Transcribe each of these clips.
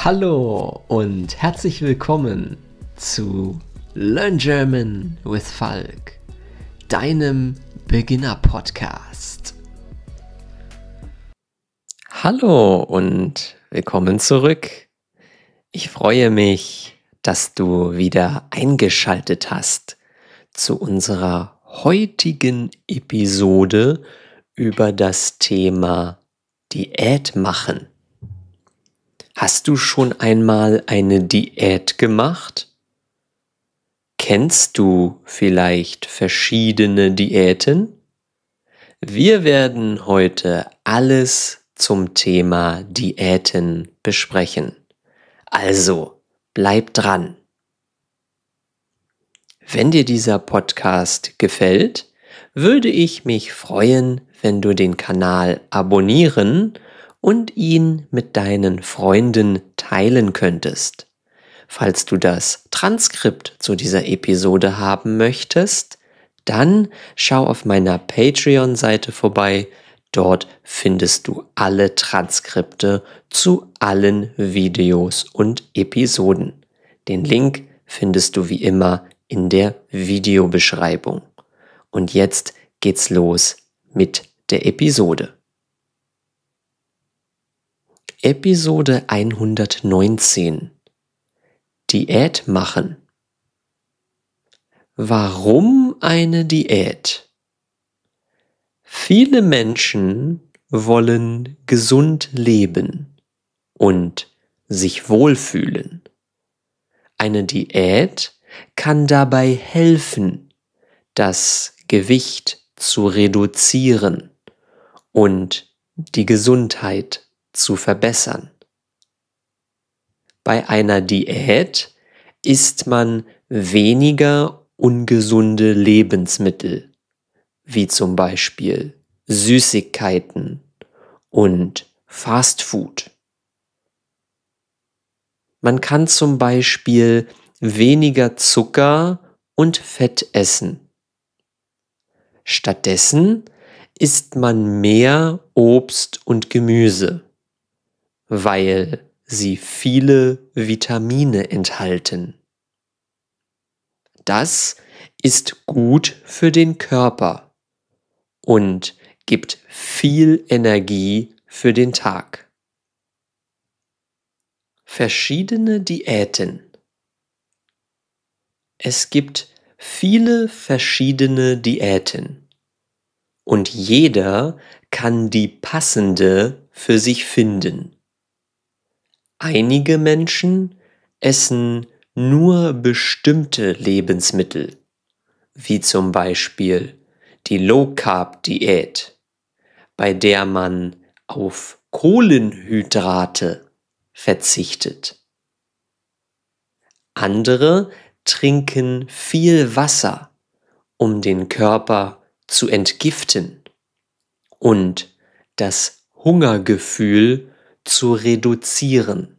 Hallo und herzlich willkommen zu Learn German with Falk, deinem Beginner-Podcast. Hallo und willkommen zurück. Ich freue mich, dass du wieder eingeschaltet hast zu unserer heutigen Episode über das Thema Diät machen. Hast du schon einmal eine Diät gemacht? Kennst du vielleicht verschiedene Diäten? Wir werden heute alles zum Thema Diäten besprechen. Also, bleib dran. Wenn dir dieser Podcast gefällt, würde ich mich freuen, wenn du den Kanal abonnieren und ihn mit deinen Freunden teilen könntest. Falls du das Transkript zu dieser Episode haben möchtest, dann schau auf meiner Patreon-Seite vorbei. Dort findest du alle Transkripte zu allen Videos und Episoden. Den Link findest du wie immer in der Videobeschreibung. Und jetzt geht's los mit der Episode. Episode 119 Diät machen. Warum eine Diät? Viele Menschen wollen gesund leben und sich wohlfühlen. Eine Diät kann dabei helfen, das Gewicht zu reduzieren und die Gesundheit zu verbessern. Bei einer Diät isst man weniger ungesunde Lebensmittel, wie zum Beispiel Süßigkeiten und Fastfood. Man kann zum Beispiel weniger Zucker und Fett essen. Stattdessen isst man mehr Obst und Gemüse weil sie viele Vitamine enthalten. Das ist gut für den Körper und gibt viel Energie für den Tag. Verschiedene Diäten Es gibt viele verschiedene Diäten und jeder kann die passende für sich finden. Einige Menschen essen nur bestimmte Lebensmittel, wie zum Beispiel die Low Carb Diät, bei der man auf Kohlenhydrate verzichtet. Andere trinken viel Wasser, um den Körper zu entgiften und das Hungergefühl zu reduzieren.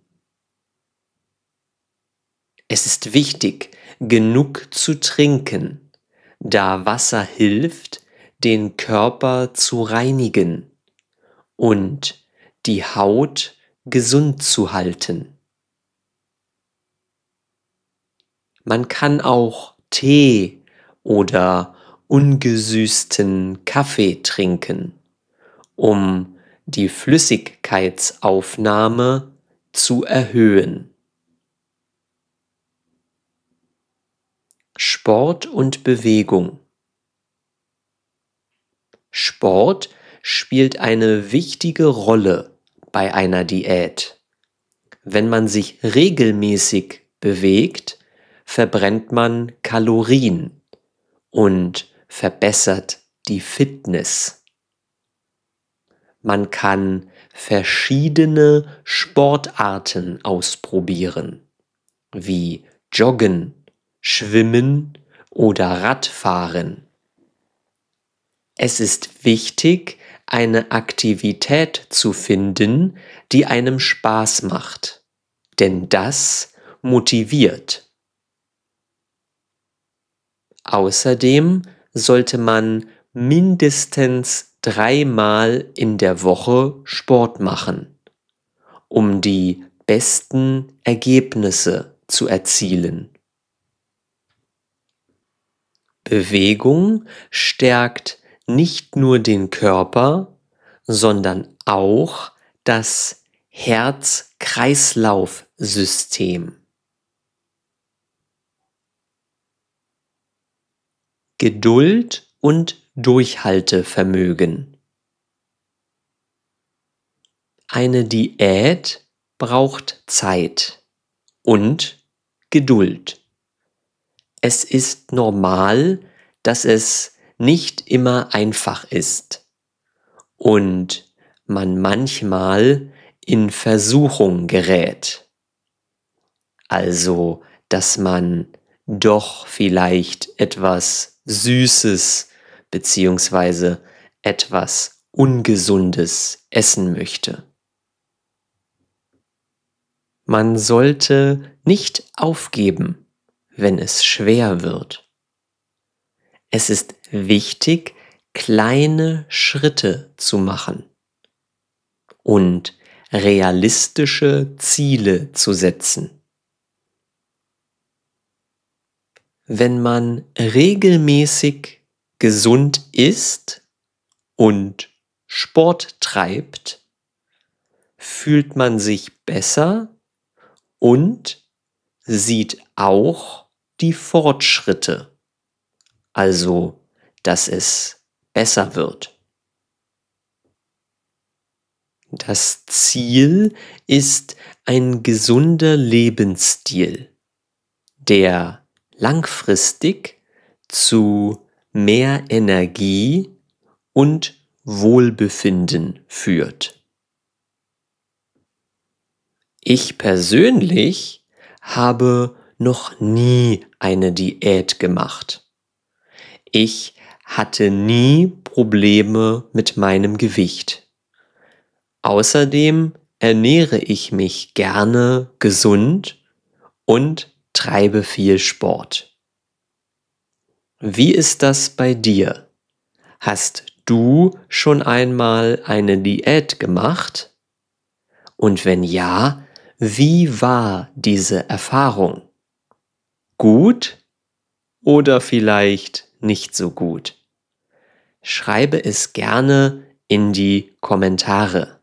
Es ist wichtig, genug zu trinken, da Wasser hilft, den Körper zu reinigen und die Haut gesund zu halten. Man kann auch Tee oder ungesüßten Kaffee trinken, um die Flüssigkeitsaufnahme zu erhöhen. Sport und Bewegung. Sport spielt eine wichtige Rolle bei einer Diät. Wenn man sich regelmäßig bewegt, verbrennt man Kalorien und verbessert die Fitness. Man kann verschiedene Sportarten ausprobieren, wie Joggen, Schwimmen oder Radfahren. Es ist wichtig, eine Aktivität zu finden, die einem Spaß macht, denn das motiviert. Außerdem sollte man mindestens dreimal in der Woche Sport machen, um die besten Ergebnisse zu erzielen. Bewegung stärkt nicht nur den Körper, sondern auch das Herz-Kreislauf-System. Geduld und Durchhaltevermögen. Eine Diät braucht Zeit und Geduld. Es ist normal, dass es nicht immer einfach ist und man manchmal in Versuchung gerät. Also, dass man doch vielleicht etwas Süßes beziehungsweise etwas Ungesundes essen möchte. Man sollte nicht aufgeben, wenn es schwer wird. Es ist wichtig, kleine Schritte zu machen und realistische Ziele zu setzen. Wenn man regelmäßig gesund isst und Sport treibt, fühlt man sich besser und sieht auch die Fortschritte, also dass es besser wird. Das Ziel ist ein gesunder Lebensstil, der langfristig zu mehr Energie und Wohlbefinden führt. Ich persönlich habe noch nie eine Diät gemacht. Ich hatte nie Probleme mit meinem Gewicht. Außerdem ernähre ich mich gerne gesund und treibe viel Sport. Wie ist das bei dir? Hast du schon einmal eine Diät gemacht? Und wenn ja, wie war diese Erfahrung? Gut oder vielleicht nicht so gut? Schreibe es gerne in die Kommentare.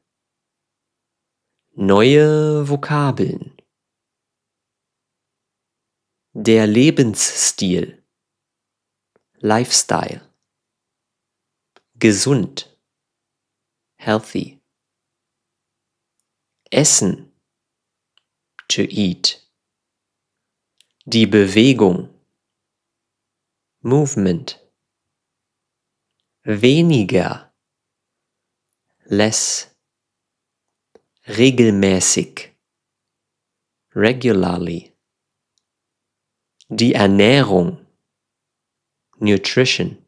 Neue Vokabeln. Der Lebensstil. Lifestyle. Gesund. Healthy. Essen. To eat. Die Bewegung. Movement. Weniger. Less. Regelmäßig. Regularly. Die Ernährung. Nutrition.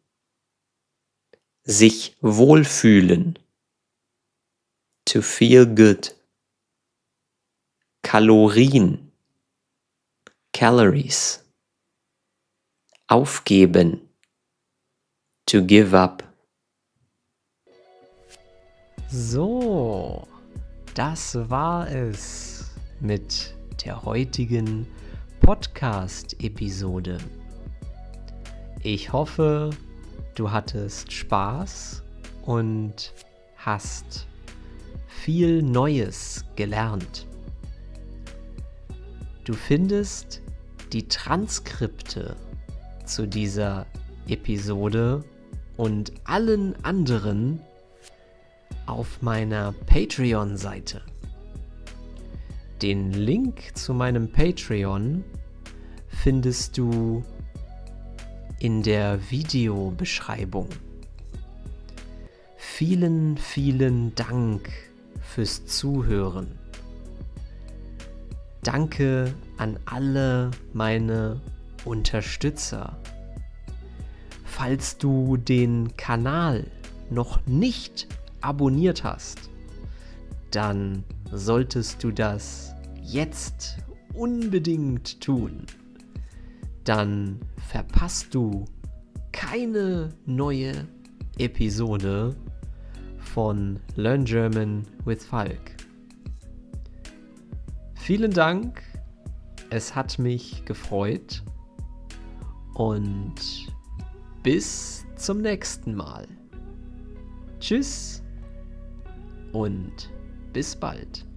Sich wohlfühlen. To feel good. Kalorien. Calories. Aufgeben. To give up. So, das war es mit der heutigen Podcast-Episode. Ich hoffe, du hattest Spaß und hast viel Neues gelernt. Du findest die Transkripte zu dieser Episode und allen anderen auf meiner Patreon-Seite. Den Link zu meinem Patreon findest du in der Videobeschreibung. Vielen, vielen Dank fürs Zuhören. Danke an alle meine Unterstützer. Falls du den Kanal noch nicht abonniert hast, dann solltest du das jetzt unbedingt tun dann verpasst du keine neue Episode von Learn German with Falk. Vielen Dank, es hat mich gefreut und bis zum nächsten Mal. Tschüss und bis bald.